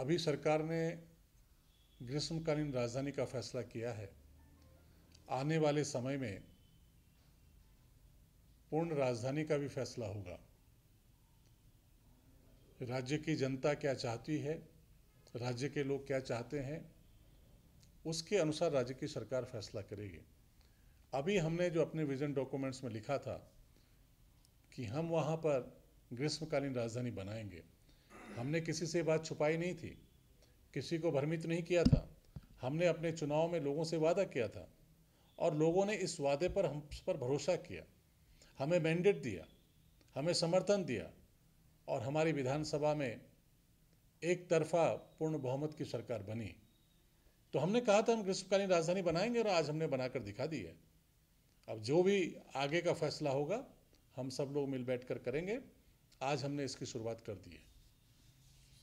अभी सरकार ने ग्रीष्मकालीन राजधानी का फैसला किया है आने वाले समय में पूर्ण राजधानी का भी फैसला होगा राज्य की जनता क्या चाहती है राज्य के लोग क्या चाहते हैं उसके अनुसार राज्य की सरकार फैसला करेगी अभी हमने जो अपने विजन डॉक्यूमेंट्स में लिखा था कि हम वहाँ पर ग्रीष्मकालीन राजधानी बनाएंगे हमने किसी से बात छुपाई नहीं थी किसी को भ्रमित नहीं किया था हमने अपने चुनाव में लोगों से वादा किया था और लोगों ने इस वादे पर हम पर भरोसा किया हमें मैंडेट दिया हमें समर्थन दिया और हमारी विधानसभा में एक तरफा पूर्ण बहुमत की सरकार बनी तो हमने कहा था हम ग्रीष्मकालीन राजधानी बनाएंगे और आज हमने बनाकर दिखा दी है अब जो भी आगे का फैसला होगा हम सब लोग मिल बैठ कर करेंगे आज हमने इसकी शुरुआत कर दी है